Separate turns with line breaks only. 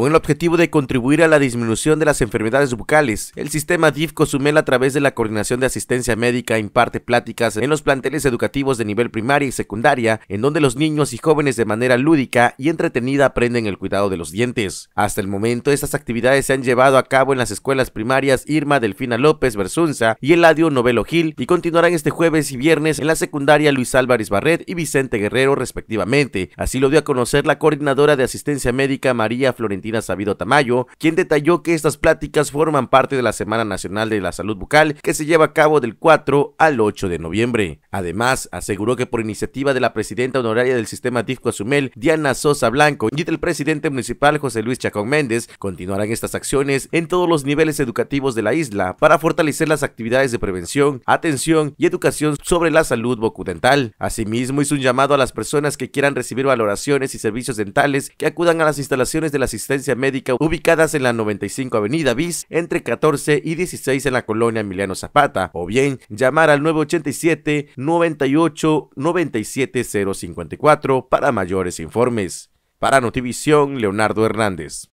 Con el objetivo de contribuir a la disminución de las enfermedades bucales, el sistema DIF Cozumel a través de la Coordinación de Asistencia Médica imparte pláticas en los planteles educativos de nivel primaria y secundaria, en donde los niños y jóvenes de manera lúdica y entretenida aprenden el cuidado de los dientes. Hasta el momento, estas actividades se han llevado a cabo en las escuelas primarias Irma Delfina López Versunza y Eladio Novelo Gil y continuarán este jueves y viernes en la secundaria Luis Álvarez Barret y Vicente Guerrero respectivamente. Así lo dio a conocer la coordinadora de asistencia médica María Florentina Sabido Tamayo, quien detalló que estas pláticas forman parte de la Semana Nacional de la Salud Bucal que se lleva a cabo del 4 al 8 de noviembre. Además, aseguró que por iniciativa de la presidenta honoraria del sistema disco Azumel, Diana Sosa Blanco, y del presidente municipal José Luis Chacón Méndez, continuarán estas acciones en todos los niveles educativos de la isla para fortalecer las actividades de prevención, atención y educación sobre la salud bucodental. Asimismo, hizo un llamado a las personas que quieran recibir valoraciones y servicios dentales que acudan a las instalaciones de la médica ubicadas en la 95 Avenida Bis entre 14 y 16 en la colonia Emiliano Zapata o bien llamar al 987 98 97 054 para mayores informes. Para Notivisión, Leonardo Hernández.